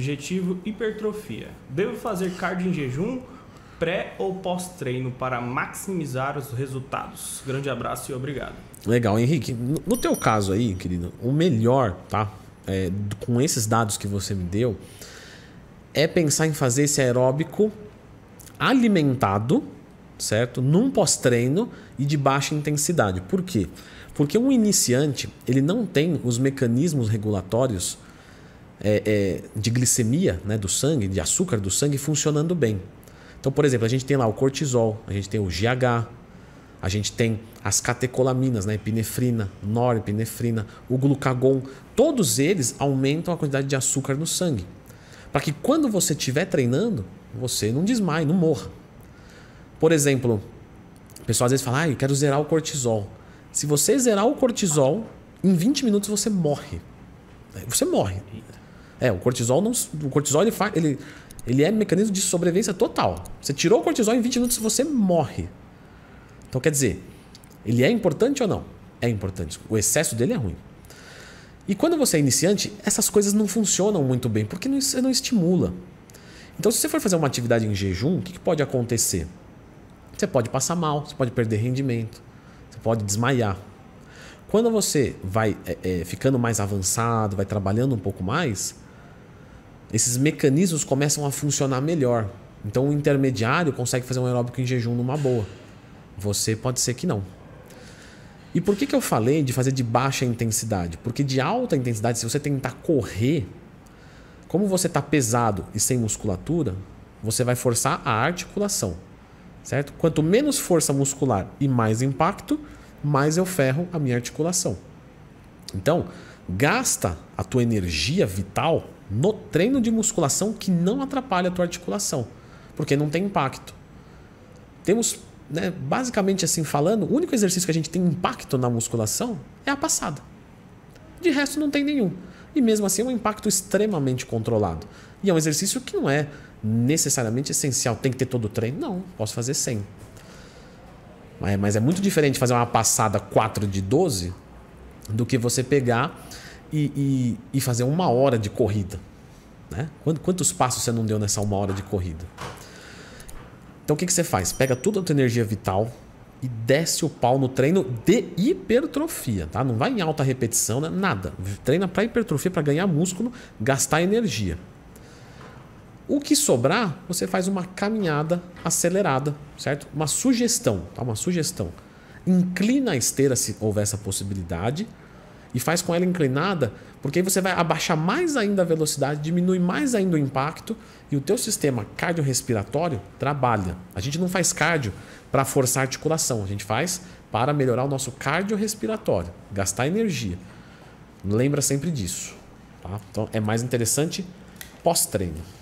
Objetivo: hipertrofia. Devo fazer cardio em jejum, pré ou pós-treino para maximizar os resultados? Grande abraço e obrigado. Legal, Henrique. No teu caso aí, querido, o melhor, tá? É, com esses dados que você me deu, é pensar em fazer esse aeróbico alimentado, certo? Num pós-treino e de baixa intensidade. Por quê? Porque um iniciante, ele não tem os mecanismos regulatórios é, é, de glicemia né, do sangue, de açúcar do sangue funcionando bem. Então, por exemplo, a gente tem lá o cortisol, a gente tem o GH, a gente tem as catecolaminas, né, epinefrina, norepinefrina, o glucagon, todos eles aumentam a quantidade de açúcar no sangue. Para que quando você estiver treinando, você não desmaie, não morra. Por exemplo, o pessoal às vezes fala, ah, eu quero zerar o cortisol. Se você zerar o cortisol, em 20 minutos você morre. Você morre. É, o cortisol não. O cortisol ele, faz, ele, ele é mecanismo de sobrevivência total. Você tirou o cortisol em 20 minutos você morre. Então quer dizer, ele é importante ou não? É importante. O excesso dele é ruim. E quando você é iniciante, essas coisas não funcionam muito bem, porque não, você não estimula. Então, se você for fazer uma atividade em jejum, o que, que pode acontecer? Você pode passar mal, você pode perder rendimento, você pode desmaiar. Quando você vai é, é, ficando mais avançado, vai trabalhando um pouco mais, esses mecanismos começam a funcionar melhor. Então o intermediário consegue fazer um aeróbico em jejum numa boa. Você pode ser que não. E por que, que eu falei de fazer de baixa intensidade? Porque de alta intensidade, se você tentar correr, como você está pesado e sem musculatura, você vai forçar a articulação, certo? Quanto menos força muscular e mais impacto, mais eu ferro a minha articulação. Então, gasta a tua energia vital no treino de musculação que não atrapalha a tua articulação, porque não tem impacto. Temos, né, basicamente assim falando, o único exercício que a gente tem impacto na musculação é a passada. De resto, não tem nenhum. E mesmo assim, é um impacto extremamente controlado. E é um exercício que não é necessariamente essencial. Tem que ter todo o treino? Não, posso fazer sem. Mas é muito diferente fazer uma passada 4 de 12 do que você pegar e, e, e fazer uma hora de corrida. Né? Quantos passos você não deu nessa uma hora de corrida? Então o que, que você faz? Pega toda a tua energia vital e desce o pau no treino de hipertrofia, tá? Não vai em alta repetição, né? nada. Treina para hipertrofia para ganhar músculo, gastar energia. O que sobrar, você faz uma caminhada acelerada, certo? Uma sugestão, tá? Uma sugestão. Inclina a esteira se houver essa possibilidade e faz com ela inclinada, porque aí você vai abaixar mais ainda a velocidade, diminui mais ainda o impacto e o teu sistema cardiorrespiratório trabalha. A gente não faz cardio para forçar a articulação, a gente faz para melhorar o nosso cardiorrespiratório, gastar energia. Lembra sempre disso. Tá? Então é mais interessante pós-treino.